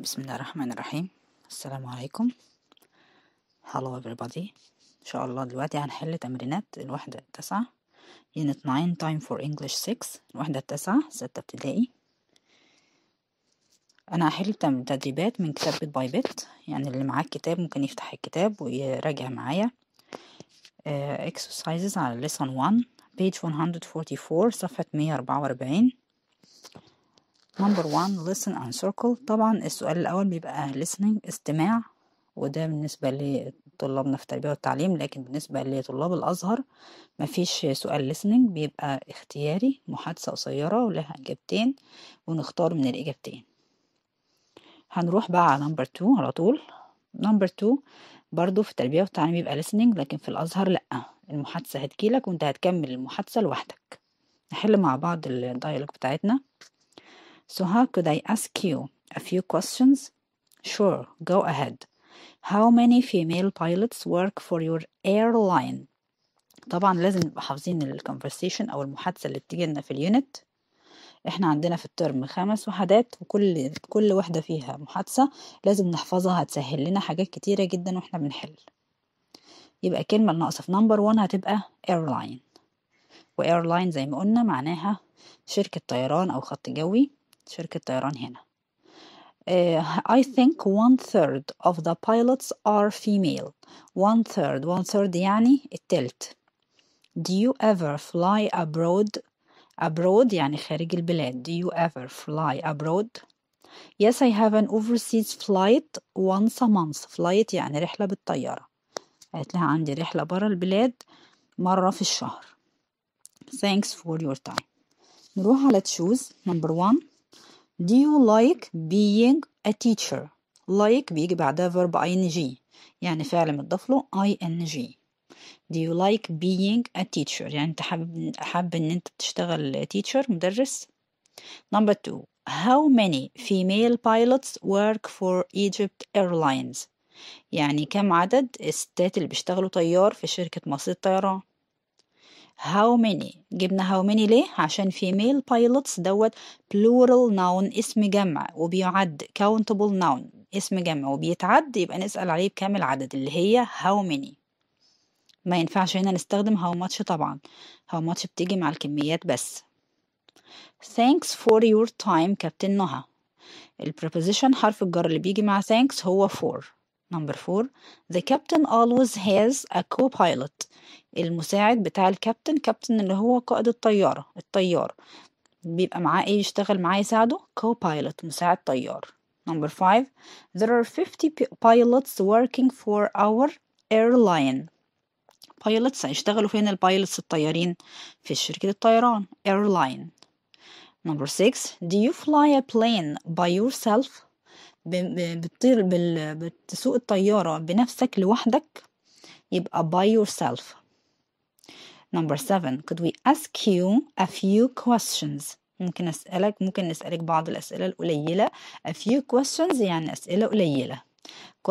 بسم الله الرحمن الرحيم السلام عليكم hello everybody ان شاء الله دلوقتي هنحل تمرينات الوحدة التاسعة unit 9 time for English 6 الوحدة التاسعة ستة ابتدائي انا هحل تدريبات من كتاب بيت باي بيت يعني اللي معاه الكتاب ممكن يفتح الكتاب ويراجع معايا uh, exercises على lesson 1 page 144 صفحة 144 number one listen and circle طبعا السؤال الأول بيبقى listening استماع وده بالنسبة لطلابنا في التربية والتعليم لكن بالنسبة لطلاب الأزهر مفيش سؤال listening بيبقى اختياري محادثة قصيرة ولها إجابتين ونختار من الإجابتين هنروح بقى على نمبر تو على طول نمبر تو برضو في التربية والتعليم بيبقى listening لكن في الأزهر لأ المحادثة هتجيلك وانت هتكمل المحادثة لوحدك نحل مع بعض الدايلوج بتاعتنا So how could I ask you a few questions? Sure, go ahead. How many female pilots work for your airline? طبعا لازم نبقى حافظين الكونفرسيشن او المحادثه اللي بتيجي لنا في اليونت احنا عندنا في الترم خمس وحدات وكل كل واحده فيها محادثه لازم نحفظها هتسهل لنا حاجات كتيره جدا واحنا بنحل يبقى الكلمه الناقصه في نمبر 1 هتبقى airline airline زي ما قلنا معناها شركه طيران او خط جوي شركة طيران هنا uh, I think one third of the pilots are female one third one third يعني التلت Do you ever fly abroad abroad يعني خارج البلاد Do you ever fly abroad Yes I have an overseas flight once a month flight يعني رحلة بالطيارة قالت لها عندي رحلة برا البلاد مرة في الشهر Thanks for your time نروح على تشوز number one. Do you like being a teacher? Like بيجي بعدها verb ing يعني فعل متضاف له ing Do you like being a teacher? يعني انت حابب حابب ان انت تشتغل teacher مدرس Number two How many female pilots work for Egypt Airlines? يعني كم عدد الستات اللي بيشتغلوا طيار في شركة مصر الطيران how many جبنا how many ليه عشان في pilots دوت plural noun اسم جمع وبيعد countable noun اسم جمع وبيتعد يبقى نسأل عليه بكام العدد اللي هي how many ما ينفعش هنا نستخدم how much طبعا how much بتيجي مع الكميات بس thanks for your time كابتن نهى البريبوزيشن حرف الجر اللي بيجي مع thanks هو for Number 4 The captain always has a co-pilot المساعد بتاع الكابتن كابتن اللي هو قائد الطيارة الطيار بيبقى معاه ايه يشتغل معاه يساعده co-pilot مساعد طيار Number 5 There are 50 pilots working for our airline pilots هيشتغلوا فين البايلوتس الطيارين في شركة الطيران airline Number 6 Do you fly a plane by yourself بتطير بتسوق الطيارة بنفسك لوحدك يبقى by yourself number seven could we ask you a few questions ممكن أسألك ممكن نسألك بعض الأسئلة القليلة a few questions يعني أسئلة قليلة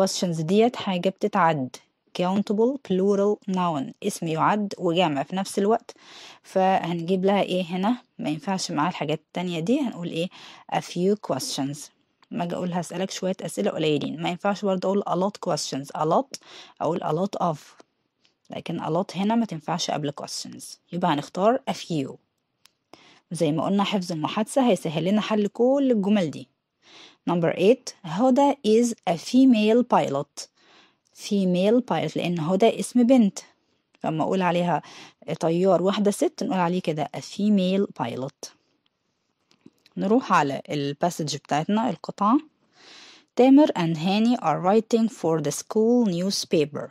questions ديت حاجة بتتعد countable plural noun اسم يعد وجمع في نفس الوقت فهنجيب لها ايه هنا ما ينفعش معاه الحاجات التانية دي هنقول ايه a few questions لما اجي اقول هسألك شوية اسئلة قليلين ما ينفعش برضه اقول a lot questions a lot اقول a lot of لكن a lot هنا ما تنفعش قبل questions يبقى هنختار a few وزي ما قلنا حفظ المحادثة هيسهل لنا حل كل الجمل دي number 8 هدى is a female pilot female pilot لأن هدى اسم بنت فما أقول عليها طيار واحدة ست نقول عليه كده a female pilot نروح على الباسج بتاعتنا القطعة تامر and هاني are writing for the school newspaper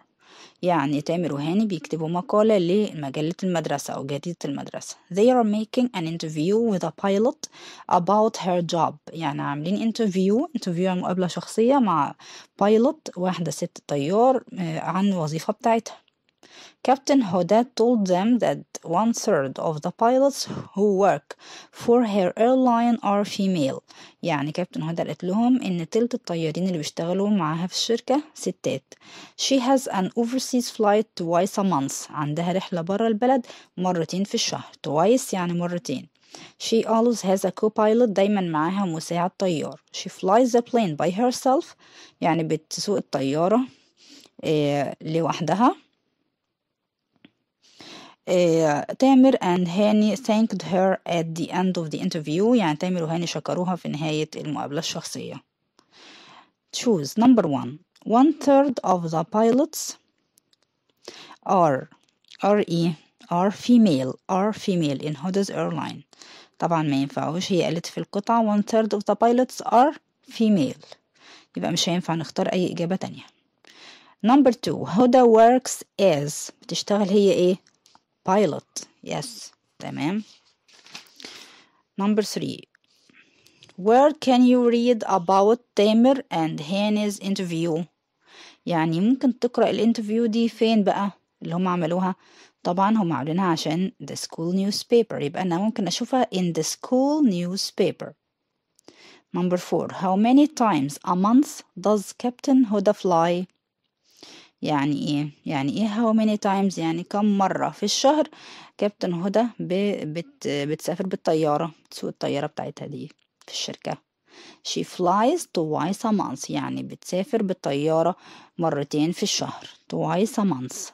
يعني تامر وهاني بيكتبوا مقالة لمجلة المدرسة أو جريدة المدرسة they are making an interview with a pilot about her job يعني عاملين interview interview مقابلة شخصية مع pilot واحدة ست طيار آه، عن الوظيفة بتاعتها Captain Hodat told them that one third of the pilots who work for her airline are female يعني كابتن هدى قالت لهم إن تلت الطيارين اللي بيشتغلوا معاها في الشركة ستات She has an overseas flight twice a month عندها رحلة برا البلد مرتين في الشهر twice يعني مرتين She always has a co-pilot دايما معاها مساعد طيار She flies the plane by herself يعني بتسوق الطيارة إيه لوحدها تامر and هاني thanked her at the end of the interview يعني تامر وهاني شكروها في نهاية المقابلة الشخصية choose number one one third of the pilots are are e are female are female in Hodas airline طبعا ما ينفعوش هي قالت في القطعة one third of the pilots are female يبقى مش هينفع نختار أي إجابة تانية number two هدى works as بتشتغل هي إيه pilot. Yes, tamam. Eh? Number three. Where can you read about Tamer and Hannah's interview? يعني ممكن تقرأ الانترفيو دي فين بقى اللي هم عملوها طبعا هم عاملينها عشان the school newspaper يبقى أنا ممكن أشوفها in the school newspaper Number four. How many times a month does Captain Hoda fly? يعني ايه يعني ايه هاو many تايمز يعني كم مرة في الشهر كابتن هدى بت بتسافر بالطيارة بتسوق الطيارة بتاعتها دي في الشركة she flies twice a month يعني بتسافر بالطيارة مرتين في الشهر twice a month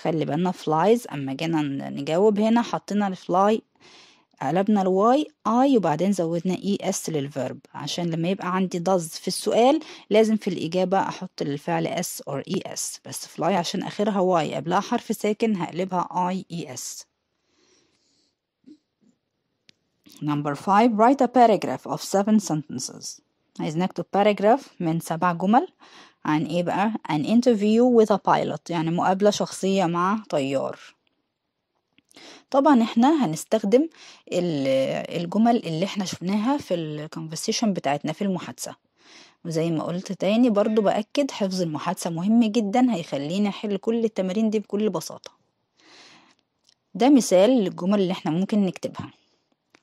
خلي بالنا flies اما جينا نجاوب هنا حطينا الفلاي قلبنا الواي اي وبعدين زودنا اي اس للفيرب عشان لما يبقى عندي ضز في السؤال لازم في الإجابة أحط للفعل اس or اي اس بس فلاي عشان آخرها واي قبلها حرف ساكن هقلبها اي اي اس Number 5 write a paragraph of 7 sentences عايز نكتب paragraph من سبع جمل عن ايه بقى an interview with a pilot يعني مقابلة شخصية مع طيار طبعا احنا هنستخدم الجمل اللي احنا شوفناها في الكونفرسيشن بتاعتنا في المحادثة وزي ما قلت تاني برضو بأكد حفظ المحادثة مهم جدا هيخليني احل كل التمارين دي بكل بساطة ده مثال للجمل اللي احنا ممكن نكتبها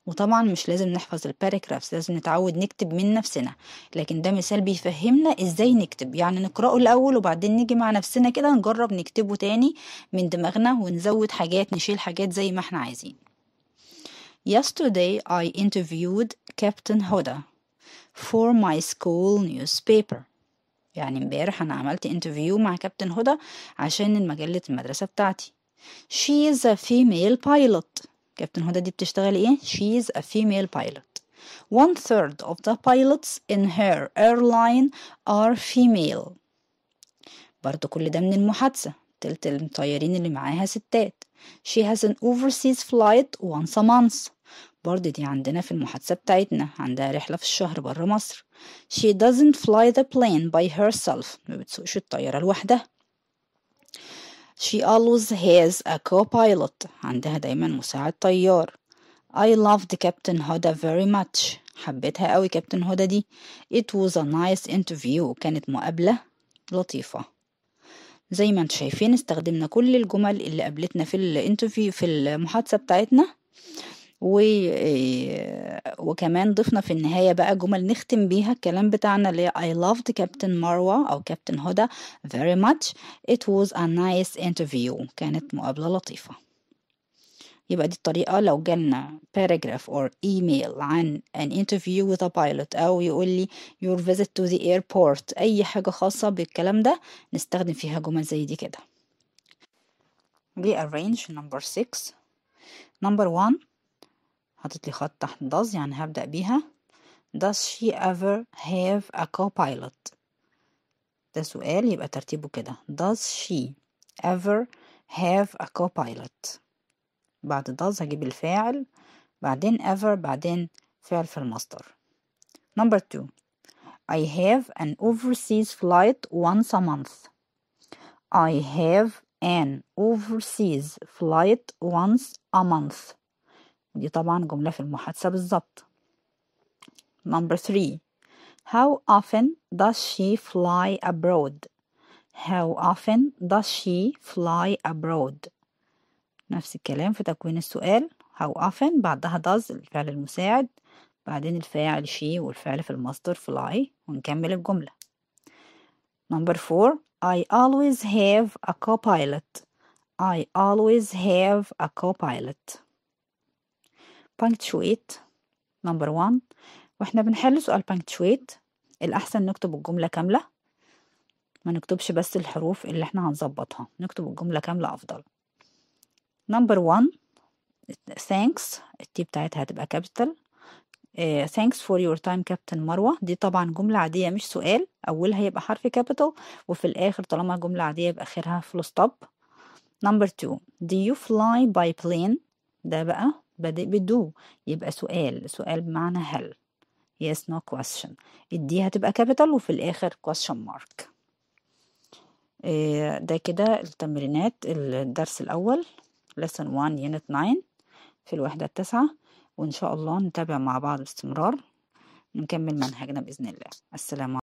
وطبعا مش لازم نحفظ الباراجرافز لازم نتعود نكتب من نفسنا لكن ده مثال بيفهمنا ازاي نكتب يعني نقرأه الأول وبعدين نيجي مع نفسنا كده نجرب نكتبه تاني من دماغنا ونزود حاجات نشيل حاجات زي ما احنا عايزين Yesterday I interviewed Captain Hoda for my school newspaper يعني امبارح انا عملت انترفيو مع كابتن هدى عشان مجلة المدرسة بتاعتي She is a female pilot كابتن هدى دي بتشتغل ايه she is a female pilot one third of the pilots in her airline are female برضو كل ده من المحادثة تلت المطيرين اللي معاها ستات she has an overseas flight once a month برضه دي عندنا في المحادثة بتاعتنا عندها رحلة في الشهر برا مصر she doesn't fly the plane by herself ما بتسوقش الطيارة لوحدها She always has a co-pilot عندها دايما مساعد طيار I loved Captain Hoda very much حبيتها قوي كابتن هدى دي It was a nice interview كانت مقابلة لطيفة زي ما انتم شايفين استخدمنا كل الجمل اللي قابلتنا في الانترفيو في المحادثة بتاعتنا و... آه، وكمان ضفنا في النهاية بقى جمل نختم بيها الكلام بتاعنا اللي هي I loved Captain مروة أو Captain هدى very much it was a nice interview كانت مقابلة لطيفة يبقى دي الطريقة لو جالنا paragraph or email عن an interview with a pilot أو يقول لي your visit to the airport أي حاجة خاصة بالكلام ده نستخدم فيها جمل زي دي كده We arrange number six number one حطيت لي خط تحت does يعني هبدأ بيها does she ever have a co-pilot ده سؤال يبقى ترتيبه كده does she ever have a co-pilot بعد does هجيب الفاعل بعدين ever بعدين فعل في المصدر number two I have an overseas flight once a month I have an overseas flight once a month دي طبعا جملة في المحادثة بالظبط number three how often does she fly abroad how often does she fly abroad نفس الكلام في تكوين السؤال how often بعدها does الفعل المساعد بعدين الفاعل she والفعل في المصدر fly ونكمل الجملة number four I always have a copilot I always have a copilot punctuate number one واحنا بنحل سؤال punctuate الأحسن نكتب الجملة كاملة ما نكتبش بس الحروف اللي احنا هنظبطها نكتب الجملة كاملة أفضل number one thanks التي بتاعتها هتبقى capital uh, thanks for your time كابتن مروة دي طبعا جملة عادية مش سؤال أولها يبقى حرف capital وفي الآخر طالما جملة عادية يبقى آخرها full stop number two do you fly by plane ده بقى بدأ بدو يبقى سؤال سؤال بمعنى هل yes no question الدي هتبقى capital وفي الآخر question mark آه، ده كده التمرينات الدرس الأول lesson 1 unit 9 في الوحدة التاسعة وإن شاء الله نتابع مع بعض باستمرار نكمل منهجنا بإذن الله السلام عليكم